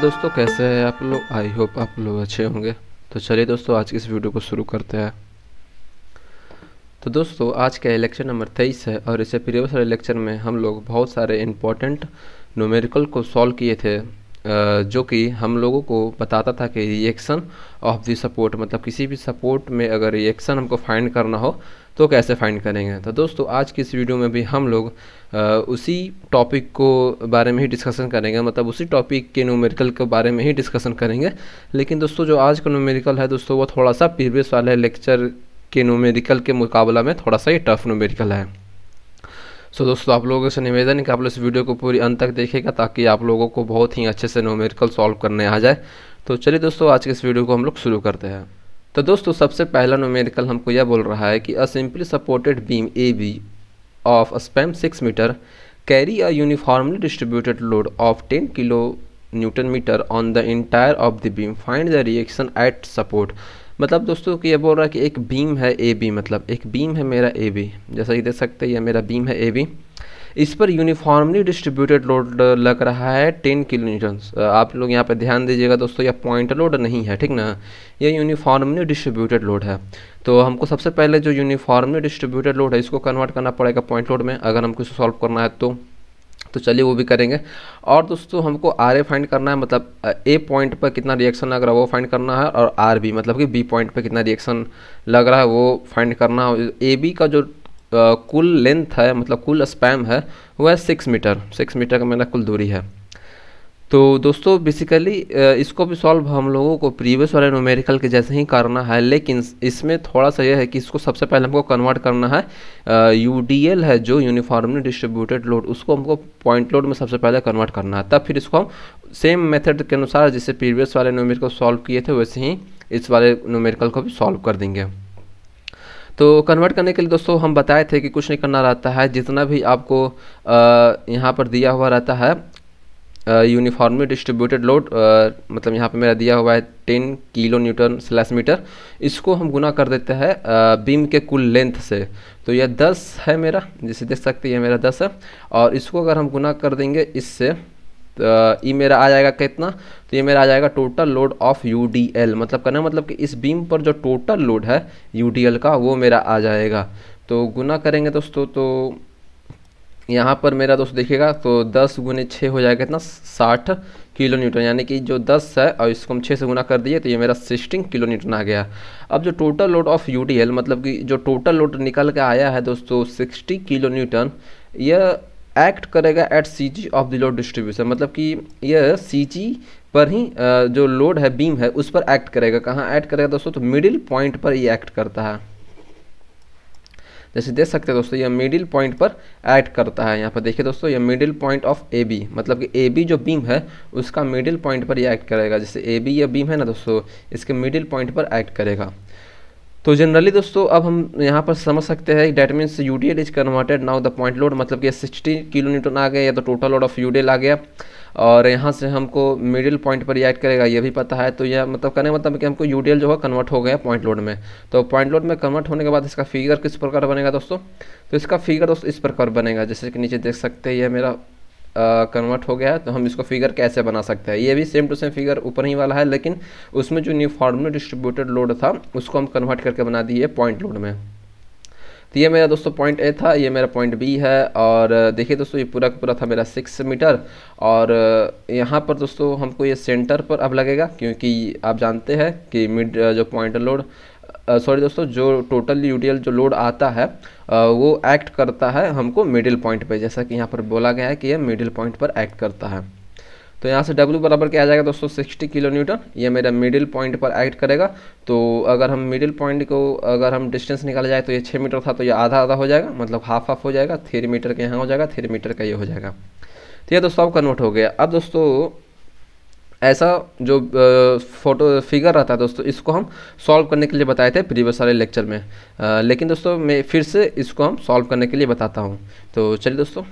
नमस्कार दोस्तों कैसे हैं आप लोग आई होप आप लोग अच्छे होंगे तो चलिए दोस्तों आज की इस वीडियो को शुरू करते हैं तो दोस्तों आज का इलेक्शन नंबर तेईस है और इसे प्रीवियस इलेक्शन में हम लोग बहुत सारे इम्पोर्टेंट न्यूमेरिकल को सॉल्व किए थे जो कि हम लोगों को बताता था कि रिएक्शन ऑफ दी सपोर्ट मतलब किसी भी सपोर्ट में अगर रिएक्शन हमको फाइंड करना हो तो कैसे फाइंड करेंगे तो दोस्तों आज की इस वीडियो में भी हम लोग उसी टॉपिक को बारे में ही डिस्कशन करेंगे मतलब उसी टॉपिक के न्यूमेरिकल के बारे में ही डिस्कशन करेंगे लेकिन दोस्तों जो आज का न्यूमेरिकल है दोस्तों वो थोड़ा सा प्रीवियस वाले लेक्चर के न्यूमेरिकल के मुकाबला में थोड़ा सा ये टफ न्यूमेरिकल है सो दोस्तों आप लोगों से निवेदन है कि आप लोग इस वीडियो को पूरी अंत तक देखेगा ताकि आप लोगों को बहुत ही अच्छे से नोमेरिकल सॉल्व करने आ जाए तो चलिए दोस्तों आज के इस वीडियो को हम लोग शुरू करते हैं तो दोस्तों सबसे पहला नोमेरिकल हमको यह बोल रहा है कि a simply supported beam A B of span six metre carry a uniformly distributed load of ten kilo newton metre on the entire of the beam find the reaction at support मतलब दोस्तों कि ये बोल रहा है कि एक beam है ए बी मतलब एक बीम है मेरा ए बी जैसा कि देख सकते हैं यह मेरा बीम है ए बी इस पर यूनिफॉर्मली डिस्ट्रीब्यूटेड लोड लग रहा है टेन किलो न्यूटन आप लोग यहाँ पर ध्यान दीजिएगा दोस्तों यह पॉइंट लोड नहीं है ठीक ना यह यूनिफॉर्मली डिस्ट्रीब्यूटेड लोड है तो हमको सबसे पहले जो यूनिफॉर्मली डिस्ट्रीब्यूटेड लोड है इसको कन्वर्ट करना पड़ेगा पॉइंट लोड में अगर हमको इसको सॉल्व करना है तो तो चलिए वो भी करेंगे और दोस्तों हमको आर ए फाइंड करना है मतलब ए पॉइंट पर कितना रिएक्शन लग रहा है वो फाइंड करना है और आर बी मतलब कि बी पॉइंट पर कितना रिएक्शन लग रहा है वो फाइंड करना है ए बी का जो कुल लेंथ है मतलब कुल स्पैम है वह सिक्स मीटर सिक्स मीटर का मेरा कुल दूरी है तो दोस्तों बेसिकली इसको भी सॉल्व हम लोगों को प्रीवियस वाले नोमेरिकल के जैसे ही करना है लेकिन इसमें थोड़ा सा यह है कि इसको सबसे पहले हमको कन्वर्ट करना है यू है जो यूनिफॉर्मली डिस्ट्रीब्यूटेड लोड उसको हमको पॉइंट लोड में सबसे पहले कन्वर्ट करना है तब फिर इसको हम सेम मेथड के अनुसार जैसे प्रीवियस वाले नोमेरिकल सॉल्व किए थे वैसे ही इस वाले नोमेरिकल को भी सॉल्व कर देंगे तो कन्वर्ट करने के लिए दोस्तों हम बताए थे कि कुछ नहीं करना रहता है जितना भी आपको यहाँ पर दिया हुआ रहता है यूनिफॉर्मली डिस्ट्रीब्यूटेड लोड मतलब यहाँ पे मेरा दिया हुआ है ten kilo newton slash metre इसको हम गुना कर देते हैं बीम के कुल लेंथ से तो यह दस है मेरा जिसे देख सकते हैं यह मेरा दस है और इसको अगर हम गुना कर देंगे इससे ये मेरा आ जाएगा कितना तो ये मेरा आ जाएगा total load of U D L मतलब कहना मतलब कि इस बीम पर जो टोटल लोड है यू डी एल का वो मेरा आ जाएगा तो गुना करेंगे दोस्तों तो यहाँ पर मेरा दोस्त देखिएगा तो दस गुने छः हो जाएगा इतना साठ किलो न्यूटन यानी कि जो दस है और इसको हम छः से गुना कर दिए तो ये मेरा सिक्सटीन किलो न्यूटन आ गया अब जो टोटल लोड ऑफ यू मतलब कि जो टोटल लोड निकल के आया है दोस्तों सिक्सटी किलो न्यूटन यह एक्ट करेगा at C G of the load distribution मतलब कि यह सी जी पर ही जो लोड है बीम है उस पर एक्ट करेगा कहाँ एक्ट करेगा दोस्तों तो मिडिल पॉइंट पर ये एक्ट करता है जैसे देख सकते हैं दोस्तों ये मिडिल पॉइंट पर ऐड करता है यहाँ पर देखिए दोस्तों ये middle point of A B मतलब कि ए बी जो बीम है उसका मिडिल पॉइंट पर ये ऐड करेगा जैसे ए बी यह बीम है ना दोस्तों इसके मिडिल पॉइंट पर ऐड करेगा तो जनरली दोस्तों अब हम यहाँ पर समझ सकते हैं that means U D L is converted now the point load मतलब कि सिक्सटी किलोमीटर आ गया या तो total load of U D L आ गया और यहाँ से हमको मिडिल पॉइंट पर रिएक्ट करेगा ये भी पता है तो यह मतलब कहने मतलब कि हमको यू जो है कन्वर्ट हो गया पॉइंट लोड में तो पॉइंट लोड में कन्वर्ट होने के बाद इसका फिगर किस प्रकार बनेगा दोस्तों तो इसका फिगर दोस्तों इस प्रकार बनेगा जैसे कि नीचे देख सकते हैं यह मेरा कन्वर्ट uh, हो गया है तो हम इसको फिगर कैसे बना सकते हैं ये भी सेम टू सेम फिगर ऊपर ही वाला है लेकिन उसमें जो न्यू फॉर्मूला डिस्ट्रीब्यूटेड लोड था उसको हम कन्वर्ट करके बना दिए पॉइंट लोड में तो ये मेरा दोस्तों पॉइंट ए था ये मेरा पॉइंट बी है और देखिए दोस्तों ये पूरा का पूरा था मेरा सिक्स मीटर और यहाँ पर दोस्तों हमको ये सेंटर पर अब लगेगा क्योंकि आप जानते हैं कि मिड जो पॉइंट लोड सॉरी दोस्तों जो टोटल यूटीएल जो लोड आता है वो एक्ट करता है हमको मिडिल पॉइंट पे जैसा कि यहाँ पर बोला गया है कि ये मिडिल पॉइंट पर एक्ट करता है तो यहाँ से W बराबर क्या आ जाएगा दोस्तों 60 किलो न्यूटन ये मेरा मिडिल पॉइंट पर एक्ट करेगा तो अगर हम मिडिल पॉइंट को अगर हम डिस्टेंस निकाला जाए तो ये 6 मीटर था तो ये आधा आधा हो जाएगा मतलब हाफ हाफ हो जाएगा थ्री मीटर का यहाँ हो जाएगा थ्री मीटर का ये हो जाएगा तो ये दोस्तों अब कन्वर्ट हो गया अब दोस्तों ऐसा जो फोटो फिगर रहता है दोस्तों इसको हम सॉल्व करने के लिए बताए थे प्रीवियस वाले लेक्चर में आ, लेकिन दोस्तों मैं फिर से इसको हम सॉल्व करने के लिए बताता हूँ तो चलिए दोस्तों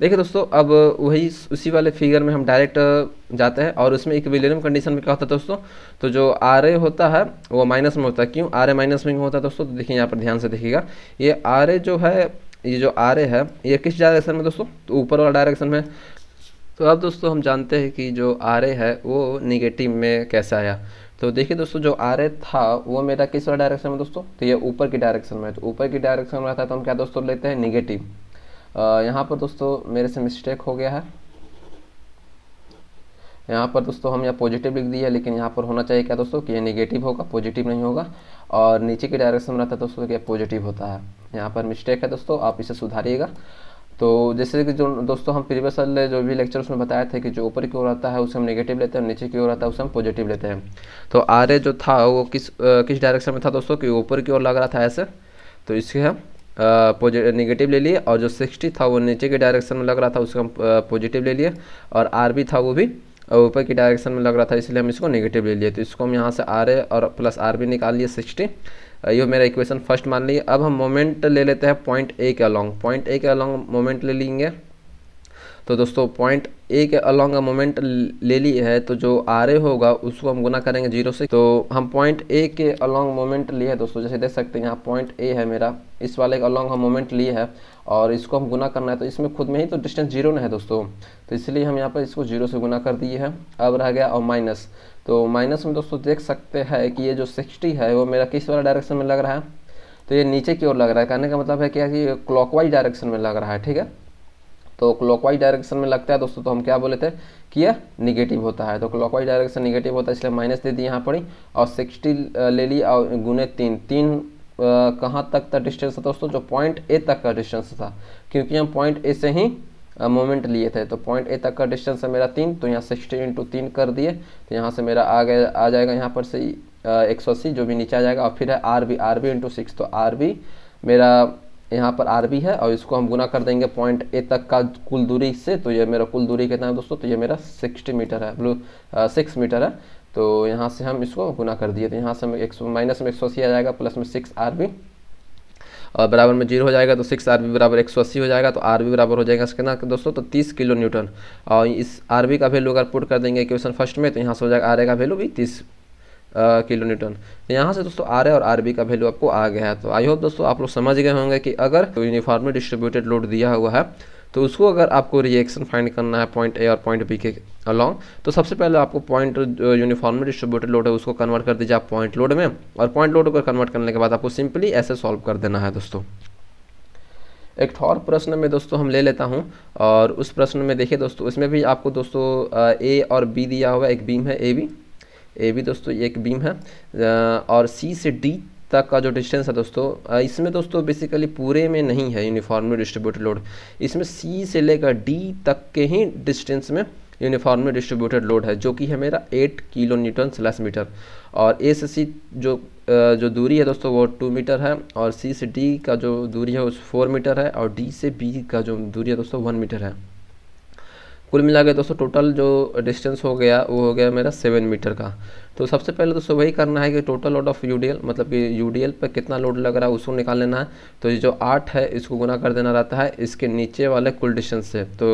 देखिए दोस्तों अब वही उसी वाले फिगर में हम डायरेक्ट जाते हैं और उसमें एक इक्विलियम कंडीशन में क्या होता है दोस्तों तो जो आर ए होता है वो माइनस में होता है क्यों आर ए माइनस में होता है दोस्तों तो देखिए यहाँ पर ध्यान से देखिएगा ये आर ए जो है ये जो आर ए है ये किस डायरेक्शन में दोस्तों तो ऊपर वाला डायरेक्शन में तो अब दोस्तों हम जानते हैं कि जो आर ए है वो निगेटिव में कैसे आया तो देखिए दोस्तों जो आर ए था वो मेरा किस वाला डायरेक्शन में दोस्तों तो ये ऊपर की डायरेक्शन में है तो ऊपर की डायरेक्शन में रहता है तो हम क्या दोस्तों लेते हैं निगेटिव यहाँ पर दोस्तों मेरे से मिस्टेक हो गया है यहाँ पर दोस्तों हम यहाँ पॉजिटिव लिख दिया लेकिन यहाँ पर होना चाहिए क्या दोस्तों कि ये नेगेटिव होगा पॉजिटिव नहीं होगा और नीचे के डायरेक्शन में रहता है दोस्तों क्या पॉजिटिव होता है यहाँ पर मिस्टेक है दोस्तों आप इसे सुधारिएगा तो जैसे कि जो दोस्तों हम प्रीवियस वाले जो भी लेक्चर उसमें बताए थे कि जो ऊपर की ओर रहता है उसे हम नेगेटिव लेते हैं नीचे की ओर रहता है उसे हम पॉजिटिव लेते हैं तो आर जो था वो किस किस डायरेक्शन में था दोस्तों कि ऊपर की ओर लग रहा था ऐसे तो इसके हम निगेटिव ले लिए और जो सिक्सटी था वो नीचे के डायरेक्शन में लग रहा था उसको हम पॉजिटिव ले लिए और आर बी था वो भी ऊपर की डायरेक्शन में लग रहा था इसलिए हम इसको नेगेटिव ले लिए तो इसको हम यहाँ से आर ए और प्लस आर बी निकाल लिए सिक्सटी ये मेरा इक्वेशन फर्स्ट मान लिए अब हम मोमेंट ले लेते हैं पॉइंट ए के अलॉन्ग पॉइंट ए के अलॉन्ग मोमेंट ले लेंगे तो दोस्तों पॉइंट ए के अलॉन्ग मोमेंट ले ली है तो जो आर ए होगा उसको हम गुना करेंगे जीरो से तो हम पॉइंट ए के अलॉन्ग मोमेंट लिए है दोस्तों जैसे देख सकते हैं यहाँ पॉइंट ए है मेरा इस वाले का अलॉन्ग हम मोमेंट लिए है और इसको हम गुना करना है तो इसमें खुद में ही तो डिस्टेंस जीरो ना है दोस्तों तो इसलिए हम यहाँ पर इसको जीरो से गुना कर दिए है अब रह गया और माइनस तो माइनस में दोस्तों देख सकते हैं कि ये जो सिक्सटी है वो मेरा किस वाला डायरेक्शन में लग रहा है तो ये नीचे की ओर लग रहा है कहने का मतलब है क्या कि क्लॉकवाइज डायरेक्शन में लग रहा है ठीक है तो क्लॉकवाइज डायरेक्शन में लगता है दोस्तों तो हम क्या बोले थे कि यह निगेटिव होता है तो क्लॉकवाइज डायरेक्शन निगेटिव होता है इसलिए माइनस दे दी यहाँ पर ही और सिक्सटी ले ली और गुने तीन तीन कहाँ तक का डिस्टेंस था दोस्तों जो पॉइंट ए तक का डिस्टेंस था क्योंकि हम पॉइंट ए से ही मोमेंट लिए थे तो पॉइंट ए तक का डिस्टेंस है मेरा तीन तो यहाँ सिक्सटी इंटू तीन कर दिए तो यहाँ से मेरा आ गया आ जाएगा यहाँ पर से एक सौ अस्सी जो भी नीचे आ जाएगा और फिर है R B R B into six तो आर बी मेरा यहाँ पर आर बी है और इसको हम गुना कर देंगे पॉइंट ए तक का कुल दूरी से तो ये मेरा कुल दूरी कितना है दोस्तों तो ये मेरा सिक्सटी मीटर है ब्लू सिक्स मीटर है तो यहाँ से हम इसको गुना कर दिए तो यहाँ से हम एक सौ माइनस में एक सौ अस्सी आ जाएगा प्लस में सिक्स आर बी और बराबर में जीरो हो जाएगा तो सिक्स आर बी बराबर एक सौ अस्सी हो जाएगा तो आर बी बराबर हो जाएगा इसके ना दोस्तों तो तीस किलो न्यूटन और इस आर बी का वैल्यू अगर पुट कर देंगे क्वेश्चन फर्स्ट में तो यहाँ से हो जाएगा आर ए का वैल्यू भी तीस किलो न्यूटन तो यहाँ से दोस्तों आर ए और आर बी का वैल्यू आपको आ गया है तो आई होप दोस्तों आप लोग समझ गए होंगे कि अगर यूनिफॉर्मली डिस्ट्रीब्यूटेड लोड दिया हुआ है तो उसको अगर आपको रिएक्शन फाइंड करना है पॉइंट ए और पॉइंट बी के अलॉन्ग तो सबसे पहले आपको पॉइंट यूनिफॉर्मली डिस्ट्रीब्यूटेड लोड है उसको कन्वर्ट कर दीजिए आप पॉइंट लोड में और पॉइंट लोड को कन्वर्ट करने के बाद आपको सिंपली ऐसे सॉल्व कर देना है दोस्तों एक तो और प्रश्न में दोस्तों हम ले लेता हूँ और उस प्रश्न में देखिए दोस्तों इसमें भी आपको दोस्तों ए और बी दिया हुआ एक बीम है ए बी ए भी दोस्तों एक बीम है और सी से डी तक का जो डिस्टेंस है दोस्तों इसमें दोस्तों बेसिकली पूरे में नहीं है यूनिफॉर्मली डिस्ट्रीब्यूट लोड इसमें सी से लेकर डी तक के ही डिस्टेंस में यूनिफॉर्मली डिस्ट्रीब्यूटेड लोड है जो कि है मेरा 8 किलो न्यूटन स्लैस मीटर और ए से सी जो जो दूरी है दोस्तों वो टू मीटर है और सी से डी का जो दूरी है वो फोर मीटर है और डी से बी का जो दूरी है दोस्तों वन मीटर है कुल मिला के दोस्तों टोटल जो डिस्टेंस हो गया वो हो गया मेरा सेवन मीटर का तो सबसे पहले दोस्तों वही करना है कि टोटल लोड ऑफ यूडीएल मतलब कि यूडीएल पर कितना लोड लग रहा है उसको निकाल लेना है तो ये जो आठ है इसको गुना कर देना रहता है इसके नीचे वाले कुल डिस्टेंस से तो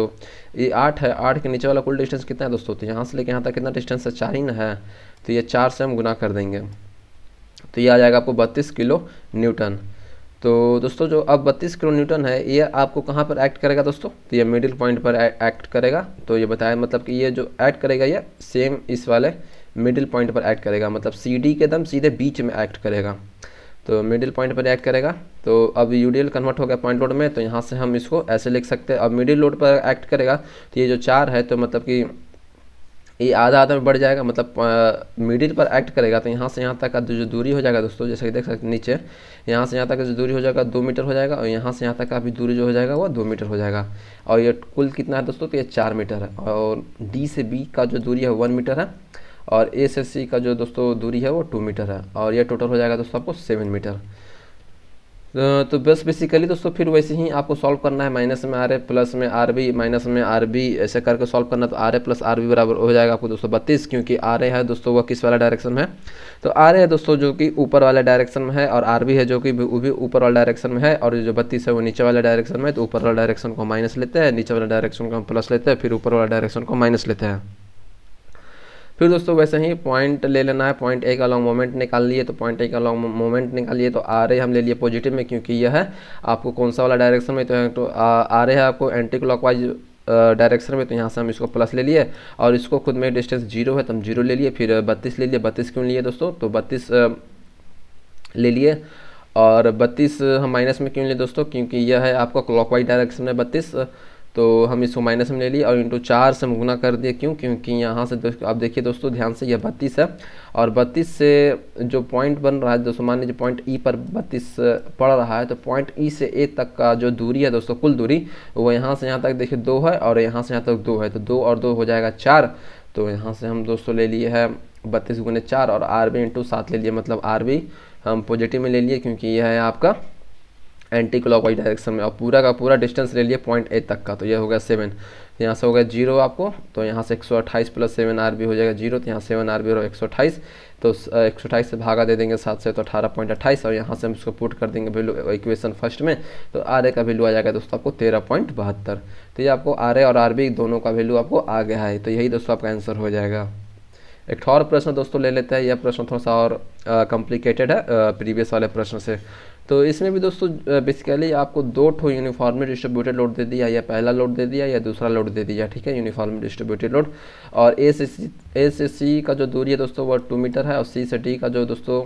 ये आठ है आठ के नीचे वाला कुल डिस्टेंस कितना है दोस्तों तो यहाँ से लेकर यहाँ तक कितना डिस्टेंस है चार ही ना है तो ये चार से हम गुना कर देंगे तो ये आ जाएगा आपको बत्तीस किलो न्यूटन तो दोस्तों जो अब 32 किलो न्यूटन है ये आपको कहाँ पर एक्ट करेगा दोस्तों तो ये मिडिल पॉइंट पर एक्ट करेगा तो ये बताया मतलब कि ये जो एक्ट करेगा ये सेम इस वाले मिडिल पॉइंट पर एक्ट करेगा मतलब सी डी के दम सीधे बीच में एक्ट करेगा तो मिडिल पॉइंट पर एक्ट करेगा तो अब यू कन्वर्ट हो गया पॉइंट लोड में तो यहाँ से हम इसको ऐसे लिख सकते हैं अब मिडिल लोड पर एक्ट करेगा तो ये जो चार है तो मतलब कि ये आधा आधा में बढ़ जाएगा मतलब मिडिल पर एक्ट करेगा तो यहाँ से यहाँ तक का जो दूरी हो जाएगा दोस्तों जैसे कि देख सकते नीचे यहाँ से यहाँ तक का जो दूरी हो जाएगा दो मीटर हो जाएगा और यहाँ से यहाँ तक का भी दूरी जो हो जाएगा वो दो मीटर हो जाएगा और ये कुल कितना है दोस्तों तो ये चार मीटर है और डी से बी का जो दूरी है वन मीटर है और ए से सी का जो दोस्तों दूरी है वो टू मीटर है और यह टोटल हो जाएगा दोस्तों आपको सेवन मीटर तो बस बेसिकली दोस्तों फिर वैसे ही आपको सॉल्व करना है माइनस में आर ए प्लस में आर बी माइनस में आर बी ऐसे करके सॉल्व करना तो R A plus R B बराबर हो जाएगा आपको दोस्तों बत्तीस क्योंकि आर ए है दोस्तों वह किस वाला डायरेक्शन में है तो आर ए है दोस्तों जो कि ऊपर वाले डायरेक्शन में है और आर बी है जो कि वो भी ऊपर वाले डायरेक्शन में है और जो बत्तीस है वो नीचे वाले डायरेक्शन में है तो ऊपर वाला डायरेक्शन को माइनस लेते हैं नीचे वाला डायरेक्शन को हम प्लस लेते हैं फिर ऊपर वाला डायरेक्शन को माइनस लेते हैं फिर दोस्तों वैसे ही पॉइंट ले लेना है पॉइंट ए का लॉन्ग मोमेंट निकाल लिए तो पॉइंट ए का लॉन्ग मोमेंट निकाल लिए तो आ रहे हम ले लिए पॉजिटिव में क्योंकि यह है आपको कौन सा वाला डायरेक्शन में तो, तो आ रहे हैं आपको एंटी क्लॉक डायरेक्शन में तो यहाँ से हम इसको प्लस ले लिए और इसको खुद में डिस्टेंस जीरो है तो हम जीरो ले लिए फिर बत्तीस ले लिए बत्तीस क्यों लिए दोस्तों तो बत्तीस ले लिए और बत्तीस हम माइनस में क्यों लिए दोस्तों क्योंकि यह है आपका क्लॉकवाइज डायरेक्शन में बत्तीस तो हम इसको माइनस में ले लिए और इंटू चार से हम गुना कर दिए क्यों क्योंकि यहाँ से आप देखिए दोस्तों ध्यान से यह बत्तीस है और बत्तीस से जो पॉइंट बन रहा है दोस्तों मान लीजिए पॉइंट ई e पर बत्तीस पड़ रहा है तो पॉइंट ई e से ए तक का जो दूरी है दोस्तों कुल दूरी वो यहाँ से यहाँ तक देखिए दो है और यहाँ से यहाँ तक दो है तो दो और दो हो जाएगा चार तो यहाँ से हम दोस्तों ले लिए है बत्तीस गुने चार और आर बी इंटू सात ले लिए मतलब आर बी हम पॉजिटिव में ले लिए क्योंकि यह है आपका एंटी क्लॉक वाइज डायरेक्शन में और पूरा का पूरा डिस्टेंस ले लिए पॉइंट ए तक का तो ये हो गया सेवन यहाँ से हो गया जीरो आपको तो यहाँ से एक सौ अट्ठाईस प्लस सेवन आर बी हो जाएगा जीरो तो यहाँ सेवन आर बी और एक सौ अट्ठाईस तो एक सौ अठाईस से भागा दे देंगे सात से तो अठारह पॉइंट अट्ठाईस और यहाँ से हम इसको पुट कर देंगे वैल्यू इक्वेशन फर्स्ट में तो आर ए का वैल्यू आ जाएगा दोस्तों आपको तेरह पॉइंट बहत्तर तो ये आपको आर ए और आर बी दोनों का वैल्यू आपको आ गया है तो यही दोस्तों आपका आंसर हो जाएगा एक और प्रश्न दोस्तों ले लेते हैं यह प्रश्न थोड़ा सा और कॉम्प्लिकेटेड है प्रीवियस वाले प्रश्न से तो इसमें भी दोस्तों बेसिकली आपको दो ठो यूनिफॉर्मली डिस्ट्रीब्यूटेड लोड दे दिया या पहला लोड दे दिया या दूसरा लोड दे दिया ठीक है यूनिफॉर्मली डिस्ट्रीब्यूटेड लोड और ए से सी ए से सी का जो दूरी है दोस्तों वह टू मीटर है और सी से डी का जो दोस्तों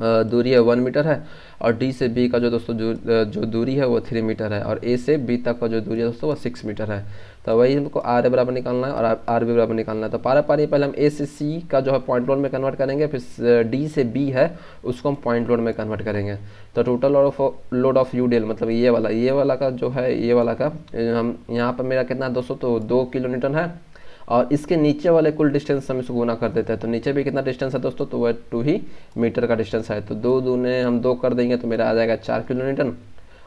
दूरी है वन मीटर है और डी से बी का जो दोस्तों जो, जो दूरी है वो थ्री मीटर है और ए से बी तक का जो दूरी है दोस्तों वो सिक्स मीटर है तो वही हमको आर ए बराबर निकालना है और आर बी बराबर निकालना है तो पारा पारी पहले हम ए से सी का जो है पॉइंट लोड में कन्वर्ट करेंगे फिर डी से बी है उसको हम पॉइंट लोड में कन्वर्ट करेंगे तो total load of load of U मतलब ये वाला ये वाला का जो है ये वाला का हम यहाँ पर मेरा कितना दोस्तों तो दो किलोमीटर है और इसके नीचे वाले कुल डिस्टेंस हम इसको गुना कर देते हैं तो नीचे भी कितना डिस्टेंस है दोस्तों तो वह टू ही मीटर का डिस्टेंस है तो दो दूने हम दो कर देंगे तो मेरा आ जाएगा चार किलोमीटर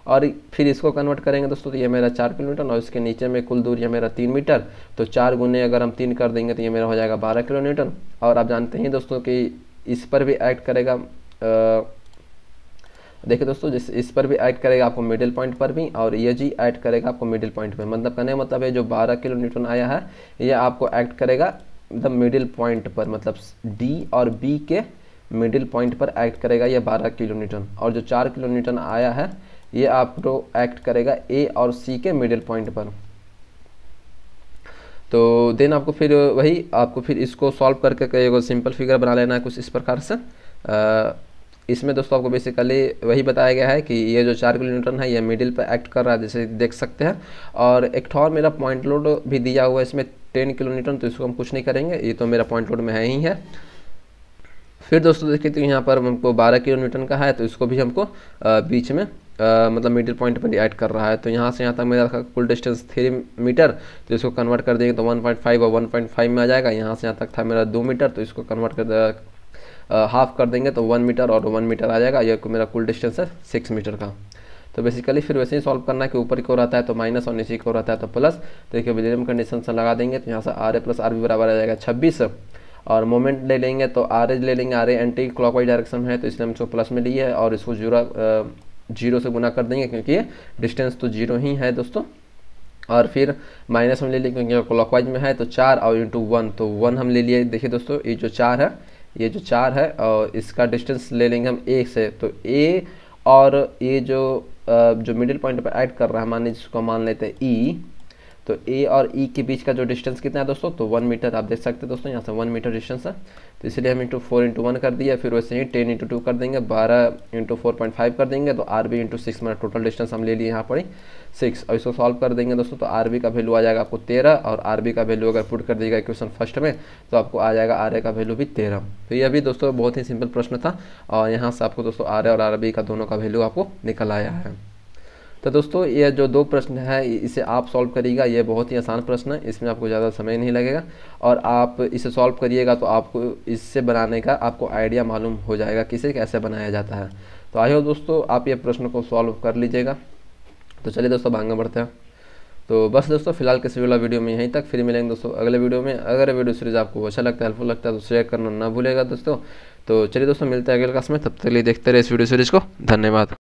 और फिर इसको कन्वर्ट करेंगे दोस्तों तो ये मेरा चार किलोमीटर और इसके नीचे में कुल दूरी है मेरा तीन मीटर तो चार गुने अगर हम तीन कर देंगे तो ये मेरा हो जाएगा बारह किलोमीटर और आप जानते हैं दोस्तों कि इस पर भी एक्ट करेगा आ, देखिए दोस्तों जिस इस पर भी ऐड करेगा आपको मिडिल पॉइंट पर भी और ये जी ऐड करेगा आपको मिडिल पॉइंट पर मतलब कहने मतलब है जो 12 किलो न्यूटन आया है ये आपको ऐड करेगा द मिडिल पॉइंट पर मतलब डी और बी के मिडिल पॉइंट पर ऐड करेगा ये 12 किलो न्यूटन और जो 4 किलो न्यूटन आया है ये आपको एक्ट करेगा ए और सी के मिडिल पॉइंट पर तो देन आपको फिर वही आपको फिर इसको सॉल्व करके एगो सिंपल फिगर बना लेना है कुछ इस प्रकार से आ, इसमें दोस्तों आपको बेसिकली वही बताया गया है कि ये जो चार किलो न्यूटन है ये मिडिल पर एक्ट कर रहा है जैसे देख सकते हैं और एक और मेरा पॉइंट लोड भी दिया हुआ है इसमें टेन किलो न्यूटन तो इसको हम कुछ नहीं करेंगे ये तो मेरा पॉइंट लोड में है ही है फिर दोस्तों देखिए तो यहाँ पर हमको 12 किलो न्यूटन का है तो इसको भी हमको बीच में आ, मतलब मिडिल पॉइंट पर ऐड कर रहा है तो यहाँ से यहाँ तक मेरा कुल डिस्टेंस थ्री मीटर तो इसको कन्वर्ट कर देंगे तो 1.5 और 1.5 में आ जाएगा यहाँ से यहाँ तक था मेरा दो मीटर तो इसको कन्वर्ट कर हाफ कर देंगे तो वन मीटर और वन मीटर आ जाएगा ये मेरा कुल डिस्टेंस है सिक्स मीटर का तो बेसिकली फिर वैसे ही सॉल्व करना है कि ऊपर ओर रहता है तो माइनस और नीचे को रहता है तो प्लस तो देखिए विलियम कंडीशन से लगा देंगे तो यहाँ से R A plus R B बराबर आ जाएगा छब्बीस और मोमेंट ले लेंगे तो आर एज ले लेंगे R A anti wise direction है तो इसलिए हम इसको प्लस में लिए है और इसको जीरो जीरो से गुना कर देंगे क्योंकि डिस्टेंस तो जीरो ही है दोस्तों और फिर माइनस हम ले लिए क्योंकि क्लॉकवाइज में है तो चार और इंटू वन तो वन हम ले लिए देखिए दोस्तों ये जो चार है ये जो चार है और इसका डिस्टेंस ले लेंगे हम ए से तो ए और ये जो जो मिडिल पॉइंट पर ऐड कर रहा है मान लीजिए इसको मान लेते हैं ई e, तो ए और ई e के बीच का जो डिस्टेंस कितना है दोस्तों तो वन मीटर आप देख सकते हैं दोस्तों यहाँ से वन मीटर डिस्टेंस है तो इसलिए हम इंटू फोर इंटू वन कर दिया फिर वैसे ही टेन इंटू टू कर देंगे बारह इंटू फोर पॉइंट फाइव कर देंगे तो आर बी इंटू सिक्स मेरा टोटल डिस्टेंस हम ले लिए यहाँ पर सिक्स और इसको सॉल्व कर देंगे दोस्तों तो आर बी का वैल्यू आ जाएगा आपको तेरह और आर बी का वैल्यू अगर पुट कर देगा इक्वेशन फर्स्ट में तो आपको आ जाएगा आर ए का वैल्यू भी तेरह तो ये भी दोस्तों बहुत ही सिंपल प्रश्न था और यहाँ से आपको दोस्तों आर ए और आर बी का दोनों का वैल्यू आपको निकल आया है तो दोस्तों ये जो दो प्रश्न है इसे आप सॉल्व करिएगा ये बहुत ही आसान प्रश्न है इसमें आपको ज़्यादा समय नहीं लगेगा और आप इसे सॉल्व करिएगा तो आपको इससे बनाने का आपको आइडिया मालूम हो जाएगा किसे कैसे बनाया जाता है तो आई हो दोस्तों आप ये प्रश्न को सॉल्व कर लीजिएगा तो चलिए दोस्तों आगे बढ़ते हैं तो बस दोस्तों फिलहाल किसी वाला वीडियो में यहीं तक फिर मिलेंगे दोस्तों अगले वीडियो में अगर वीडियो सीरीज आपको अच्छा लगता है हेल्पफुल लगता है तो शेयर करना ना भूलेगा दोस्तों तो चलिए दोस्तों मिलते हैं अगले क्लास में तब तक लिए देखते रहे इस वीडियो सीरीज़ को धन्यवाद